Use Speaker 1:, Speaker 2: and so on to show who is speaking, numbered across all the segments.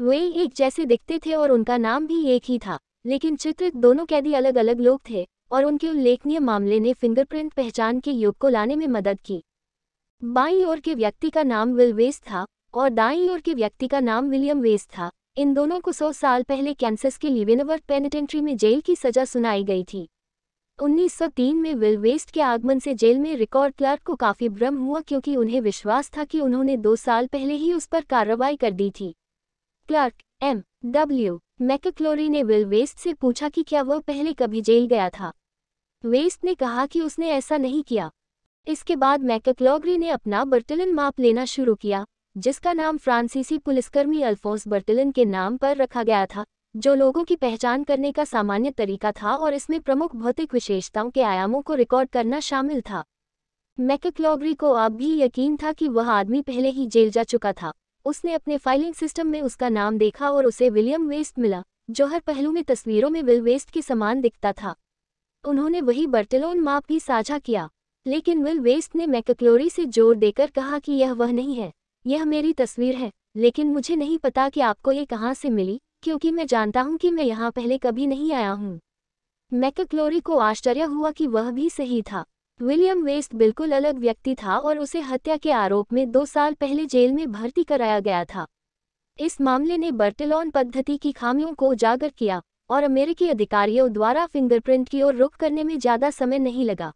Speaker 1: वे एक जैसे दिखते थे और उनका नाम भी एक ही था लेकिन चित्रित दोनों कैदी अलग अलग लोग थे और उनके उल्लेखनीय मामले ने फिंगरप्रिंट पहचान के युग को लाने में मदद की बाई ओर के व्यक्ति का नाम विल वेस था और दाई ओर के व्यक्ति का नाम विलियम वेस था इन दोनों को सौ साल पहले कैंसस के लिवेनवर्थ पेनिटेंट्री में जेल की सजा सुनाई गई थी 1903 में विल वेस्ट के आगमन से जेल में रिकॉर्ड क्लर्क को काफी भ्रम हुआ क्योंकि उन्हें विश्वास था कि उन्होंने दो साल पहले ही उस पर कार्रवाई कर दी थी क्लर्क एम डब्ल्यू मैकक्लोरी ने विल वेस्ट से पूछा कि क्या वह पहले कभी जेल गया था वेस्ट ने कहा कि उसने ऐसा नहीं किया इसके बाद मैकक्लोगरी ने अपना बर्टलिन माप लेना शुरू किया जिसका नाम फ्रांसीसी पुलिसकर्मी अल्फोंस बर्टलिन के नाम पर रखा गया था जो लोगों की पहचान करने का सामान्य तरीका था और इसमें प्रमुख भौतिक विशेषताओं के आयामों को रिकॉर्ड करना शामिल था मैकक्लॉगरी को अब भी यकीन था कि वह आदमी पहले ही जेल जा चुका था उसने अपने फाइलिंग सिस्टम में उसका नाम देखा और उसे विलियम वेस्ट मिला जो हर पहलू में तस्वीरों में विल वेस्ट के समान दिखता था उन्होंने वही बर्टेलोन माप भी साझा किया लेकिन विल वेस्ट ने मैकक्लोरी से जोर देकर कहा कि यह वह नहीं है यह मेरी तस्वीर है लेकिन मुझे नहीं पता कि आपको ये कहाँ से मिली क्योंकि मैं जानता हूँ कि मैं यहाँ पहले कभी नहीं आया हूँ मैकक्लोरी को आश्चर्य हुआ कि वह भी सही था विलियम वेस्ट बिल्कुल अलग व्यक्ति था और उसे हत्या के आरोप में दो साल पहले जेल में भर्ती कराया गया था इस मामले ने बर्टेलॉन पद्धति की खामियों को उजागर किया और अमेरिकी अधिकारियों द्वारा फिंगरप्रिंट की ओर रुख करने में ज़्यादा समय नहीं लगा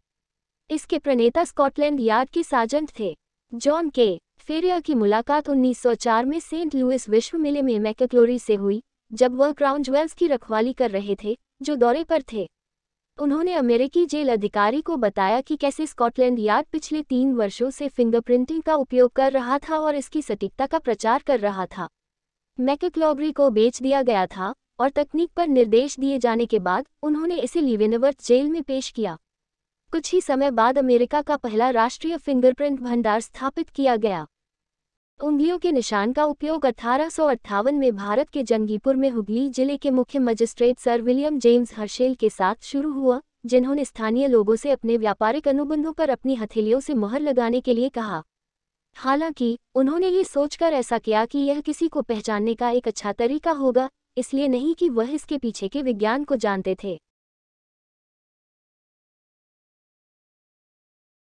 Speaker 1: इसके प्रणेता स्कॉटलैंड यार्ड के साजेंट थे जॉन के फेरिया की मुलाकात 1904 में सेंट लुइस विश्व मेले में मैकेक्लोरी से हुई जब वह क्राउन ज्वेल्स की रखवाली कर रहे थे जो दौरे पर थे उन्होंने अमेरिकी जेल अधिकारी को बताया कि कैसे स्कॉटलैंड यार्ड पिछले तीन वर्षों से फिंगरप्रिंटिंग का उपयोग कर रहा था और इसकी सटीकता का प्रचार कर रहा था मैकक्लॉबरी को बेच दिया गया था और तकनीक पर निर्देश दिए जाने के बाद उन्होंने इसे लिवेनवर्थ जेल में पेश किया कुछ ही समय बाद अमेरिका का पहला राष्ट्रीय फिंगरप्रिंट भंडार स्थापित किया गया उंगलियों के निशान का उपयोग अठारह में भारत के जंगीपुर में हुगली जिले के मुख्य magistrate sir William James Herschel के साथ शुरू हुआ जिन्होंने स्थानीय लोगों से अपने व्यापारिक अनुबंधों पर अपनी हथेलियों से मोहर लगाने के लिए कहा हालांकि उन्होंने ये सोचकर ऐसा किया कि यह किसी को पहचानने का एक अच्छा तरीका होगा इसलिए नहीं कि वह इसके पीछे के विज्ञान को जानते थे